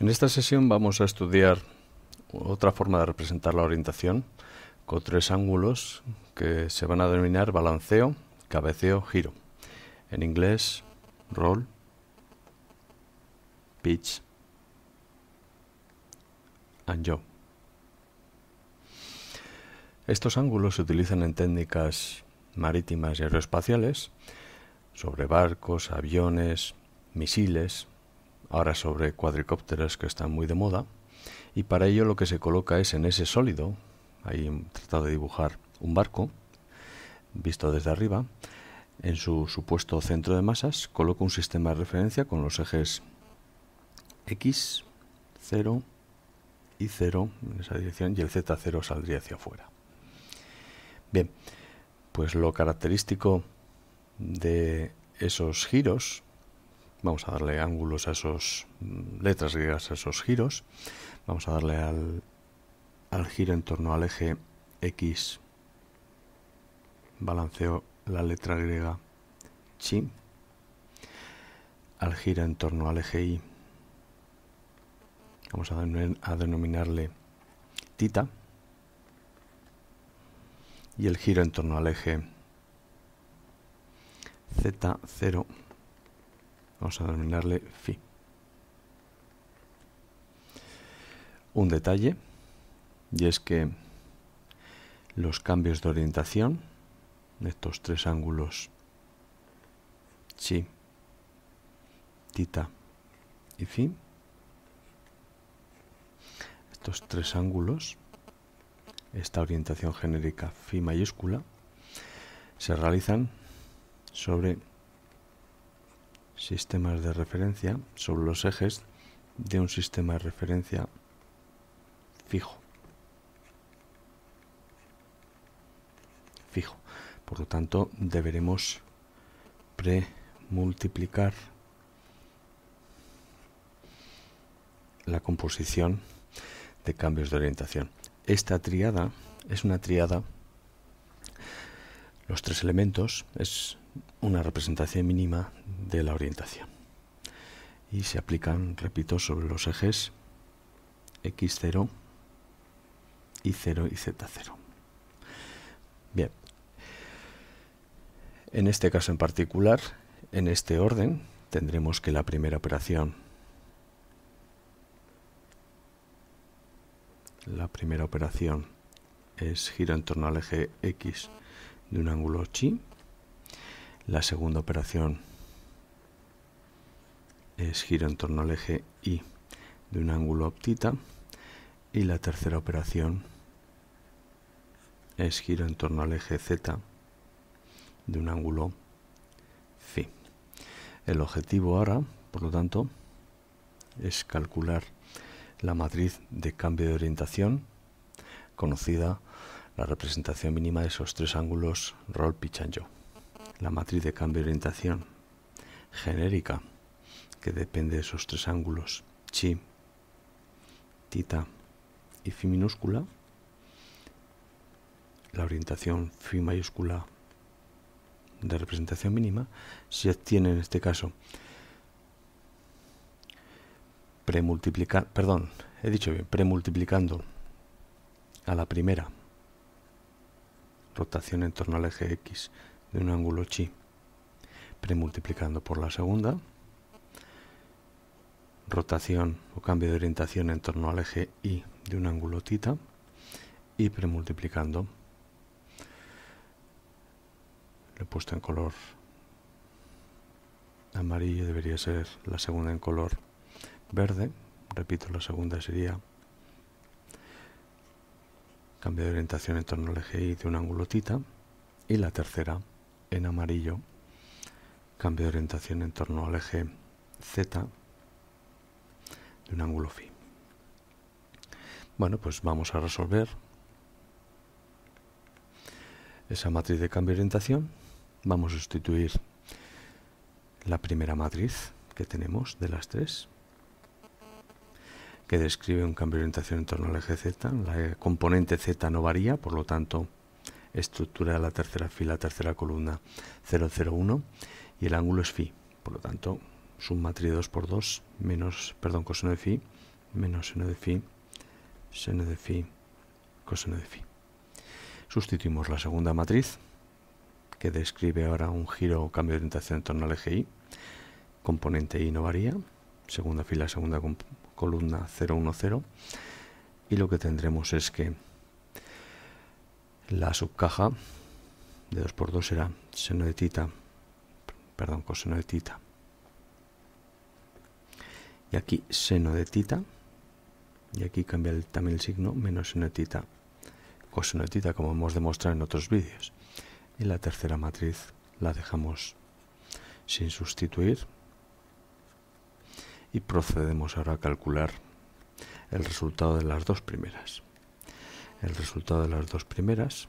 En esta sesión vamos a estudiar otra forma de representar la orientación con tres ángulos que se van a denominar balanceo, cabeceo, giro. En inglés, roll, pitch and yaw. Estos ángulos se utilizan en técnicas marítimas y aeroespaciales sobre barcos, aviones, misiles, ahora sobre cuadricópteros que están muy de moda, y para ello lo que se coloca es en ese sólido, ahí he tratado de dibujar un barco, visto desde arriba, en su supuesto centro de masas, coloco un sistema de referencia con los ejes X, 0 y 0 en esa dirección y el Z0 saldría hacia afuera. Bien, pues lo característico de esos giros Vamos a darle ángulos a esos mm, letras griegas, a esos giros. Vamos a darle al, giro en torno al eje X. Balanceo la letra griega chi. Al giro en torno al eje Y. Vamos a, a denominarle tita. Y el giro en torno al eje Z0 Vamos a denominarle phi. Un detalle, y es que los cambios de orientación, ...de estos tres ángulos, chi, tita y phi, estos tres ángulos, esta orientación genérica phi mayúscula, se realizan sobre sistemas de referencia sobre los ejes de un sistema de referencia fijo. Fijo. Por lo tanto, deberemos premultiplicar la composición de cambios de orientación. Esta triada es una triada los tres elementos es una representación mínima de la orientación y se aplican, repito, sobre los ejes X0, Y0 y Z0. Bien, en este caso en particular, en este orden, tendremos que la primera operación la primera operación es giro en torno al eje X de un ángulo chi. La segunda operación es giro en torno al eje i de un ángulo optita. Y la tercera operación es giro en torno al eje z de un ángulo phi. El objetivo ahora, por lo tanto, es calcular la matriz de cambio de orientación conocida la representación mínima de esos tres ángulos roll yaw La matriz de cambio de orientación genérica que depende de esos tres ángulos chi, tita y fi minúscula. La orientación fi mayúscula de representación mínima se obtiene en este caso perdón, he dicho bien, premultiplicando a la primera rotación en torno al eje X de un ángulo chi premultiplicando por la segunda, rotación o cambio de orientación en torno al eje Y de un ángulo tita, y premultiplicando. Lo he puesto en color amarillo, debería ser la segunda en color verde. Repito, la segunda sería cambio de orientación en torno al eje Y de un ángulo tita y la tercera en amarillo cambio de orientación en torno al eje Z de un ángulo phi. Bueno, pues vamos a resolver esa matriz de cambio de orientación. Vamos a sustituir la primera matriz que tenemos de las tres que describe un cambio de orientación en torno al eje Z. La componente Z no varía, por lo tanto, estructura de la tercera fila, tercera columna 001 y el ángulo es phi. Por lo tanto, submatriz 2 por 2 menos, perdón, coseno de phi menos seno de phi, seno de phi, coseno de phi. Sustituimos la segunda matriz que describe ahora un giro o cambio de orientación en torno al eje Y. Componente Y no varía, segunda fila, segunda columna 010 y lo que tendremos es que la subcaja de 2 por 2 será seno de tita, perdón, coseno de tita. Y aquí seno de tita, y aquí cambia también el signo, menos seno de tita, coseno de tita, como hemos demostrado en otros vídeos. Y la tercera matriz la dejamos sin sustituir, y procedemos ahora a calcular el resultado de las dos primeras. El resultado de las dos primeras,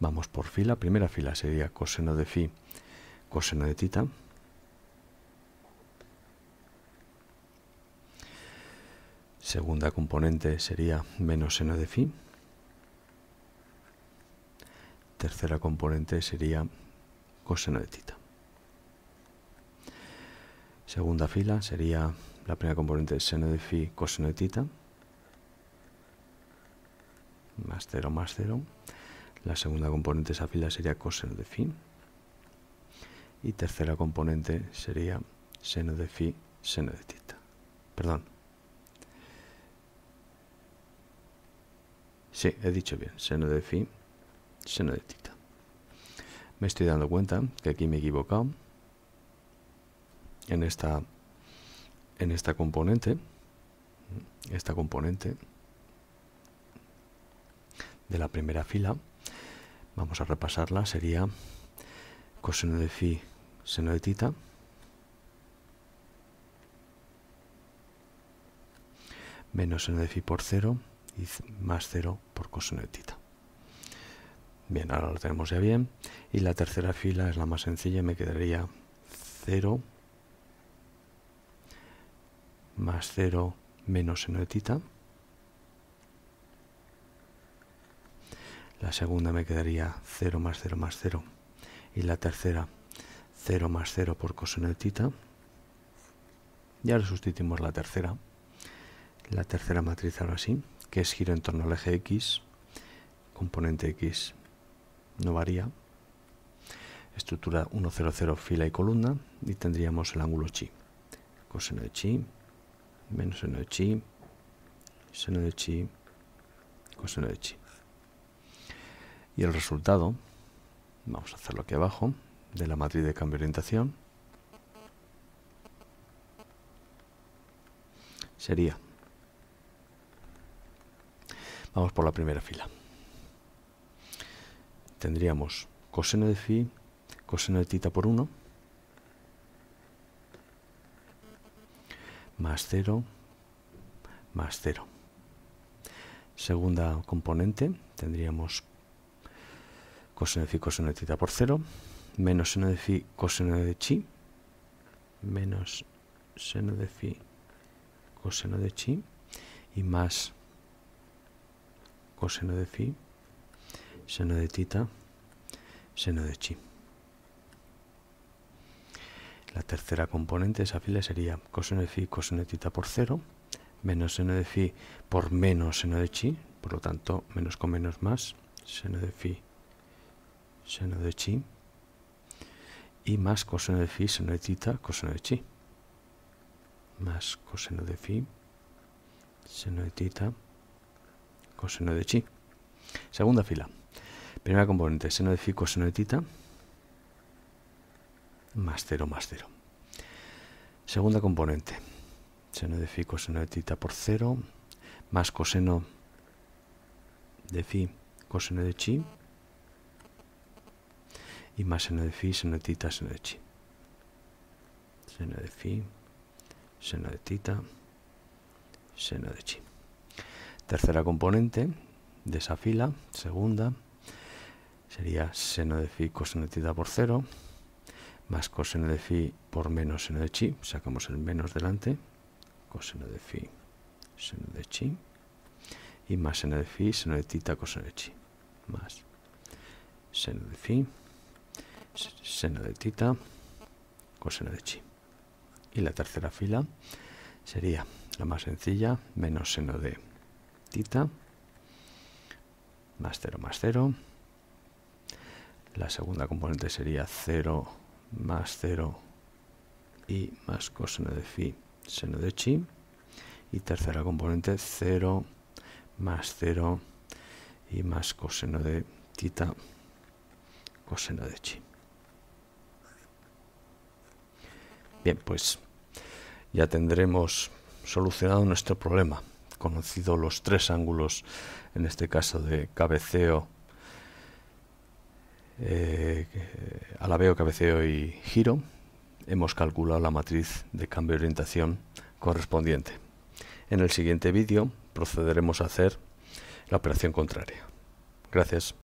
vamos por fila, primera fila sería coseno de fi, coseno de tita. Segunda componente sería menos seno de phi. Tercera componente sería coseno de tita. Segunda fila sería la primera componente seno de phi coseno de tita, más 0 más cero. La segunda componente de esa fila sería coseno de phi. Y tercera componente sería seno de phi seno de tita. Perdón. Sí, he dicho bien, seno de phi seno de tita. Me estoy dando cuenta que aquí me he equivocado en esta en esta componente esta componente de la primera fila vamos a repasarla sería coseno de fi seno de tita menos seno de fi por 0 y más 0 por coseno de tita bien ahora lo tenemos ya bien y la tercera fila es la más sencilla me quedaría 0 más 0 menos seno de tita. La segunda me quedaría 0 más 0 más 0. Y la tercera 0 más 0 por coseno de tita. Y ahora sustituimos la tercera. La tercera matriz ahora sí, que es giro en torno al eje X. Componente X no varía. Estructura 1, 0, 0, fila y columna. Y tendríamos el ángulo chi. Coseno de chi menos seno de chi, seno de chi, coseno de chi. Y el resultado, vamos a hacerlo aquí abajo, de la matriz de cambio de orientación, sería, vamos por la primera fila, tendríamos coseno de phi, coseno de tita por 1, más cero, más cero. Segunda componente, tendríamos coseno de fi, coseno de tita por cero, menos seno de fi, coseno de chi, menos seno de fi, coseno de chi, y más coseno de fi, seno de tita, seno de chi. La tercera componente de esa fila sería coseno de phi coseno de tita por 0, menos seno de fi por menos seno de chi, por lo tanto, menos con menos más, seno de fi, seno de chi, y más coseno de fi, seno de tita, coseno de chi, más coseno de phi, seno de tita, coseno de chi. Segunda fila. Primera componente, seno de fi, coseno de tita, más 0 más cero. Segunda componente. Seno de fi, coseno de tita por cero, más coseno de fi, coseno de chi y más seno de fi, seno de tita seno de chi. Seno de phi seno de tita seno de chi. Tercera componente de esa fila, segunda, sería seno de fi, coseno de tita por cero, más coseno de fi por menos seno de chi, sacamos el menos delante, coseno de phi, seno de chi, y más seno de fi, seno de tita, coseno de chi, más seno de phi, seno de tita, coseno de chi. Y la tercera fila sería la más sencilla, menos seno de tita, más 0 más cero. La segunda componente sería 0 más cero, y más coseno de phi seno de chi. Y tercera componente cero, más cero, y más coseno de tita coseno de chi. Bien, pues ya tendremos solucionado nuestro problema, conocido los tres ángulos, en este caso de cabeceo eh, eh, la veo, cabeceo y giro, hemos calculado la matriz de cambio de orientación correspondiente. En el siguiente vídeo procederemos a hacer la operación contraria. Gracias.